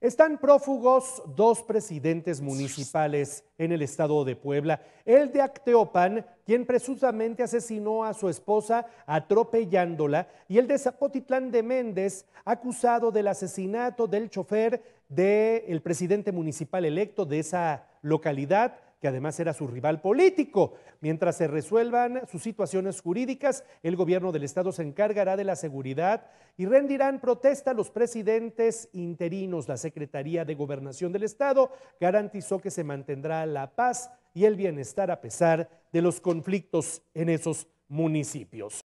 Están prófugos dos presidentes municipales en el estado de Puebla. El de Acteopan, quien presuntamente asesinó a su esposa atropellándola, y el de Zapotitlán de Méndez, acusado del asesinato del chofer del presidente municipal electo de esa localidad, que además era su rival político. Mientras se resuelvan sus situaciones jurídicas, el gobierno del Estado se encargará de la seguridad y rendirán protesta los presidentes interinos. La Secretaría de Gobernación del Estado garantizó que se mantendrá la paz y el bienestar a pesar de los conflictos en esos municipios.